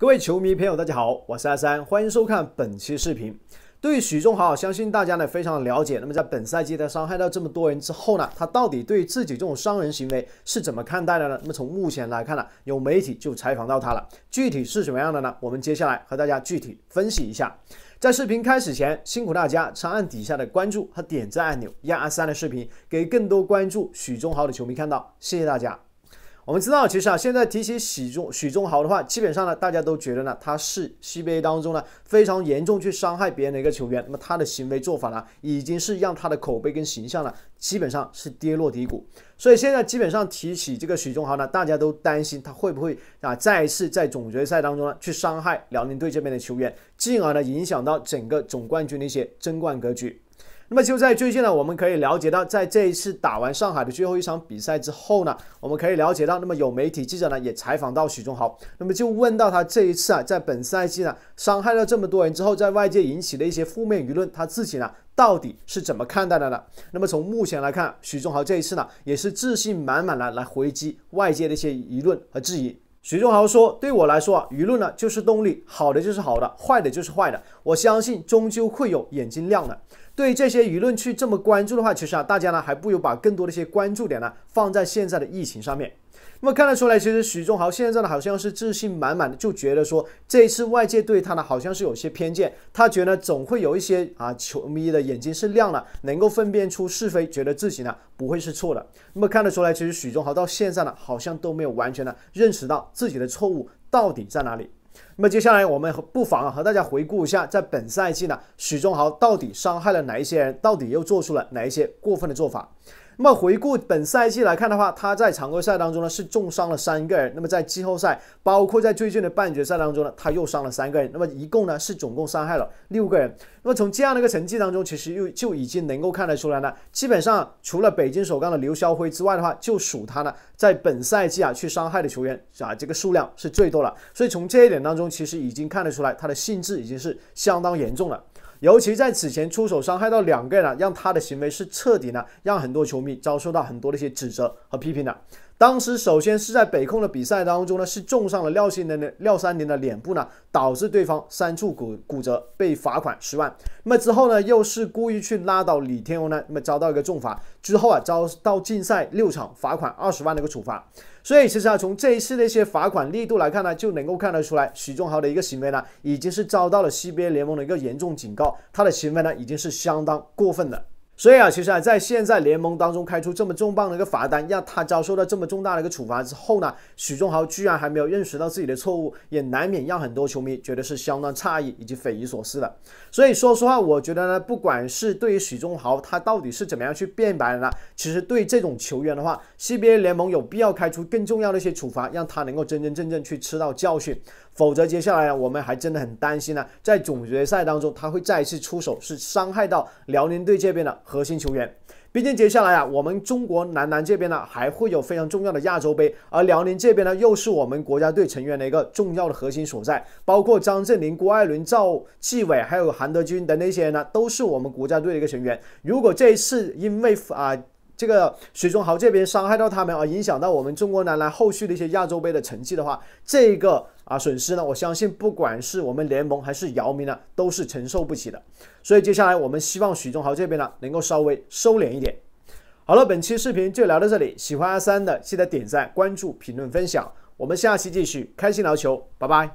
各位球迷朋友，大家好，我是阿三，欢迎收看本期视频。对于许忠豪，相信大家呢非常了解。那么在本赛季他伤害到这么多人之后呢，他到底对自己这种伤人行为是怎么看待的呢？那么从目前来看呢，有媒体就采访到他了，具体是什么样的呢？我们接下来和大家具体分析一下。在视频开始前，辛苦大家长按底下的关注和点赞按钮，让阿三的视频给更多关注许忠豪的球迷看到，谢谢大家。我们知道，其实啊，现在提起许钟许钟豪的话，基本上呢，大家都觉得呢，他是 CBA 当中呢非常严重去伤害别人的一个球员。那么他的行为做法呢，已经是让他的口碑跟形象呢，基本上是跌落低谷。所以现在基本上提起这个许钟豪呢，大家都担心他会不会啊再次在总决赛当中呢去伤害辽宁队这边的球员，进而呢影响到整个总冠军的一些争冠格局。那么就在最近呢，我们可以了解到，在这一次打完上海的最后一场比赛之后呢，我们可以了解到，那么有媒体记者呢也采访到许宗豪，那么就问到他这一次啊，在本赛季呢伤害了这么多人之后，在外界引起的一些负面舆论，他自己呢到底是怎么看待的呢？那么从目前来看，许宗豪这一次呢也是自信满满的来回击外界的一些舆论和质疑。许钟豪说：“对我来说啊，舆论呢就是动力，好的就是好的，坏的就是坏的，我相信终究会有眼睛亮的。”对这些舆论去这么关注的话，其实啊，大家呢还不如把更多的一些关注点呢放在现在的疫情上面。那么看得出来，其实许忠豪现在呢好像是自信满满的，就觉得说这一次外界对他呢好像是有些偏见，他觉得总会有一些啊球迷的眼睛是亮了，能够分辨出是非，觉得自己呢不会是错的。那么看得出来，其实许忠豪到现在呢好像都没有完全的认识到自己的错误到底在哪里。那么接下来，我们不妨和大家回顾一下，在本赛季呢，许宗豪到底伤害了哪一些人，到底又做出了哪一些过分的做法。那么回顾本赛季来看的话，他在常规赛当中呢是重伤了三个人，那么在季后赛，包括在最近的半决赛当中呢，他又伤了三个人，那么一共呢是总共伤害了六个人。那么从这样的一个成绩当中，其实又就已经能够看得出来呢，基本上除了北京首钢的刘肖辉之外的话，就属他呢在本赛季啊去伤害的球员啊这个数量是最多了。所以从这一点当中，其实已经看得出来，他的性质已经是相当严重了。尤其在此前出手伤害到两个人让他的行为是彻底的，让很多球迷遭受到很多的一些指责和批评的。当时首先是在北控的比赛当中呢，是重伤了廖三林的廖三林的脸部呢，导致对方三处骨骨折，被罚款十万。那么之后呢，又是故意去拉倒李天宇呢，那么遭到一个重罚。之后啊，遭到禁赛六场，罚款二十万的一个处罚。所以其实啊，从这一次的一些罚款力度来看呢，就能够看得出来，许中豪的一个行为呢，已经是遭到了 CBA 联盟的一个严重警告。他的行为呢，已经是相当过分的。所以啊，其实啊，在现在联盟当中开出这么重磅的一个罚单，让他遭受到这么重大的一个处罚之后呢，许钟豪居然还没有认识到自己的错误，也难免让很多球迷觉得是相当诧异以及匪夷所思的。所以说实话，我觉得呢，不管是对于许钟豪他到底是怎么样去辩白的呢，其实对这种球员的话，CBA 联盟有必要开出更重要的一些处罚，让他能够真真正正去吃到教训，否则接下来呢，我们还真的很担心呢，在总决赛当中他会再次出手是伤害到辽宁队这边的。核心球员，毕竟接下来啊，我们中国男篮这边呢，还会有非常重要的亚洲杯，而辽宁这边呢，又是我们国家队成员的一个重要的核心所在，包括张镇麟、郭艾伦、赵继伟，还有韩德君等那些人呢，都是我们国家队的一个成员。如果这一次因为啊，这个许钟豪这边伤害到他们啊，影响到我们中国男篮后续的一些亚洲杯的成绩的话，这个啊损失呢，我相信不管是我们联盟还是姚明呢，都是承受不起的。所以接下来我们希望许钟豪这边呢能够稍微收敛一点。好了，本期视频就聊到这里，喜欢阿三的记得点赞、关注、评论、分享，我们下期继续开心聊球，拜拜。